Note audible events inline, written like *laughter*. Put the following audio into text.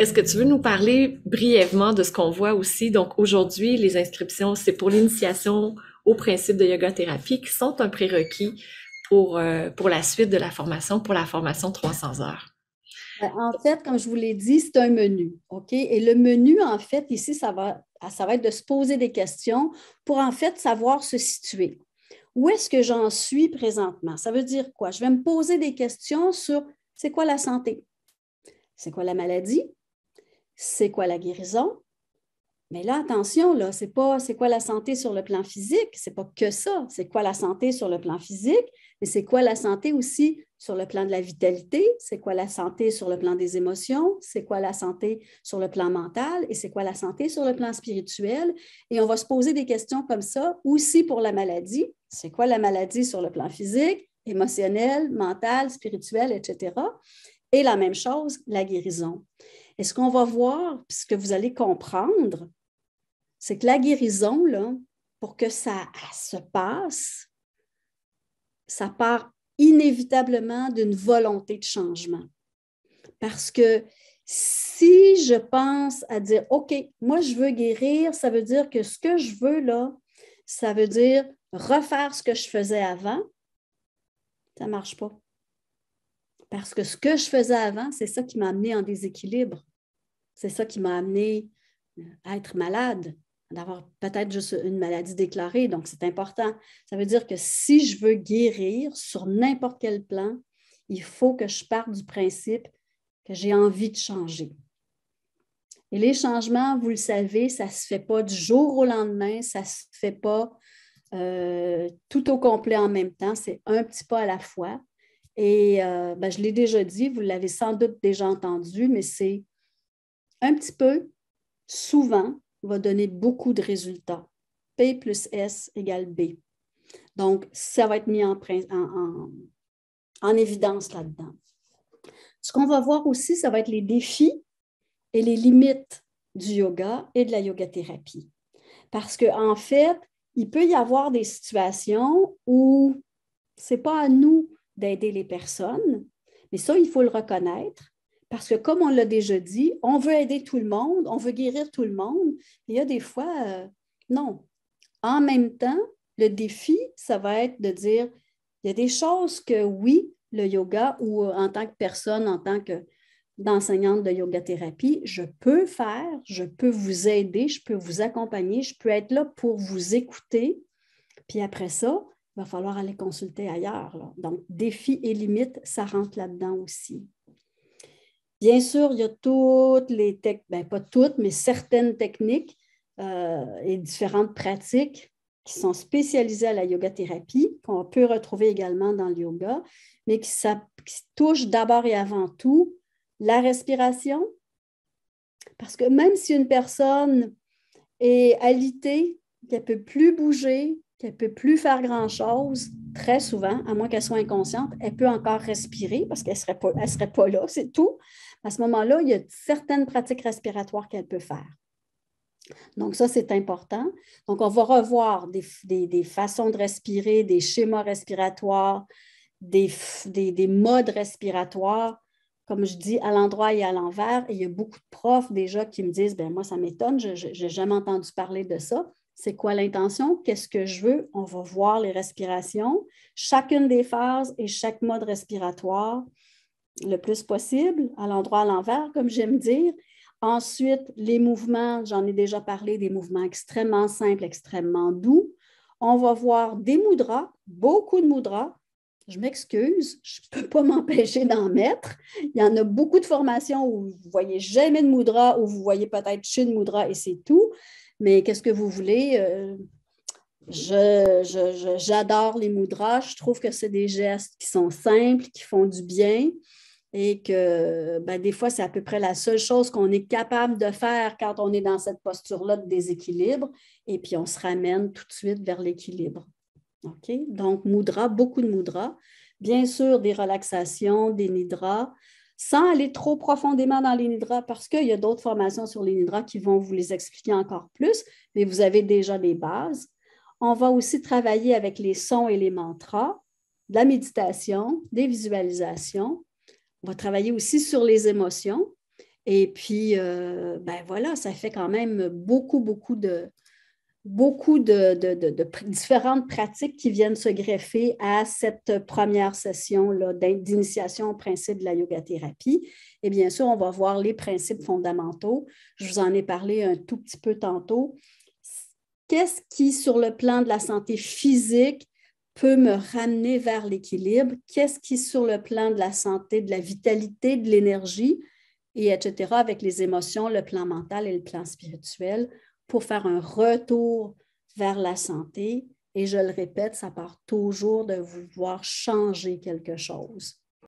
Est-ce que tu veux nous parler brièvement de ce qu'on voit aussi? Donc aujourd'hui, les inscriptions, c'est pour l'initiation au principe de yoga thérapie qui sont un prérequis pour, euh, pour la suite de la formation, pour la formation 300 heures. Euh, en fait, comme je vous l'ai dit, c'est un menu. OK? Et le menu, en fait, ici, ça va, ça va être de se poser des questions pour, en fait, savoir se situer. Où est-ce que j'en suis présentement? Ça veut dire quoi? Je vais me poser des questions sur c'est quoi la santé? C'est quoi la maladie? c'est quoi la guérison. Mais là, attention, là, c'est pas c'est quoi la santé sur le plan physique, c'est pas que ça. C'est quoi la santé sur le plan physique, mais c'est quoi la santé aussi sur le plan de la vitalité, c'est quoi la santé sur le plan des émotions, c'est quoi la santé sur le plan mental et c'est quoi la santé sur le plan spirituel. Et on va se poser des questions comme ça aussi pour la maladie. C'est quoi la maladie sur le plan physique, émotionnel, mental, spirituel, etc. Et la même chose, la guérison. Et ce qu'on va voir, puis ce que vous allez comprendre, c'est que la guérison, là, pour que ça ah, se passe, ça part inévitablement d'une volonté de changement. Parce que si je pense à dire, OK, moi je veux guérir, ça veut dire que ce que je veux là, ça veut dire refaire ce que je faisais avant, ça ne marche pas. Parce que ce que je faisais avant, c'est ça qui m'a amené en déséquilibre. C'est ça qui m'a amené euh, à être malade, d'avoir peut-être juste une maladie déclarée, donc c'est important. Ça veut dire que si je veux guérir sur n'importe quel plan, il faut que je parte du principe que j'ai envie de changer. Et les changements, vous le savez, ça ne se fait pas du jour au lendemain, ça ne se fait pas euh, tout au complet en même temps, c'est un petit pas à la fois. Et euh, ben, je l'ai déjà dit, vous l'avez sans doute déjà entendu, mais c'est un petit peu, souvent, va donner beaucoup de résultats. P plus S égale B. Donc, ça va être mis en, évidence là-dedans. Ce qu'on va voir aussi, ça va être les défis et les limites du yoga et de la yoga-thérapie. Parce qu'en en fait, il peut y avoir des situations où ce n'est pas à nous d'aider les personnes, mais ça, il faut le reconnaître. Parce que comme on l'a déjà dit, on veut aider tout le monde, on veut guérir tout le monde. Il y a des fois, euh, non. En même temps, le défi, ça va être de dire, il y a des choses que oui, le yoga ou euh, en tant que personne, en tant que d'enseignante de yoga thérapie, je peux faire, je peux vous aider, je peux vous accompagner, je peux être là pour vous écouter. Puis après ça, il va falloir aller consulter ailleurs. Donc, défi et limite, ça rentre là-dedans aussi. Bien sûr, il y a toutes les techniques, ben, pas toutes, mais certaines techniques euh, et différentes pratiques qui sont spécialisées à la yoga thérapie, qu'on peut retrouver également dans le yoga, mais qui, ça, touchent d'abord et avant tout la respiration. Parce que même si une personne est alitée, qu'elle ne peut plus bouger, qu'elle ne peut plus faire grand-chose, très souvent, à moins qu'elle soit inconsciente, elle peut encore respirer parce qu'elle ne serait pas là, c'est tout à ce moment-là, il y a certaines pratiques respiratoires qu'elle peut faire. Donc, ça, c'est important. Donc, on va revoir des, façons de respirer, des schémas respiratoires, des, des modes respiratoires, comme je dis, à l'endroit et à l'envers. Et il y a beaucoup de profs déjà qui me disent, ben moi, ça m'étonne, je n'ai jamais entendu parler de ça. C'est quoi l'intention? Qu'est-ce que je veux? On va voir les respirations, chacune des phases et chaque mode respiratoire le plus possible, à l'endroit à l'envers, comme j'aime dire. Ensuite, les mouvements, j'en ai déjà parlé, des mouvements extrêmement simples, extrêmement doux. On va voir des moudras, beaucoup de moudras. Je m'excuse, je ne peux pas *laughs* m'empêcher d'en mettre. Il y en a beaucoup de formations où vous ne voyez jamais de moudra, où vous voyez peut-être chin moudra et c'est tout. Mais qu'est-ce que vous voulez? Euh, J'adore les moudras. Je trouve que c'est des gestes qui sont simples, qui font du bien et que ben, des fois, c'est à peu près la seule chose qu'on est capable de faire quand on est dans cette posture-là de déséquilibre. Et puis, on se ramène tout de suite vers l'équilibre. OK? Donc, moudra, beaucoup de moudras. Bien sûr, des relaxations, des nidras, sans aller trop profondément dans les nidras, parce qu'il y a d'autres formations sur les nidras qui vont vous les expliquer encore plus, mais vous avez déjà les bases. On va aussi travailler avec les sons et les mantras, de la méditation, des visualisations. On va travailler aussi sur les émotions. Et puis, euh, ben voilà, ça fait quand même beaucoup, beaucoup de, beaucoup de, différentes pratiques qui viennent se greffer à cette première session d'initiation au principe de la yoga-thérapie. Et bien sûr, on va voir les principes fondamentaux. Je vous en ai parlé un tout petit peu tantôt. Qu'est-ce qui, sur le plan de la santé physique, peut me ramener vers l'équilibre? Qu'est-ce qui, sur le plan de la santé, de la vitalité, de l'énergie, et etc., avec les émotions, le plan mental et le plan spirituel, pour faire un retour vers la santé? Et je le répète, ça part toujours de vouloir changer quelque chose.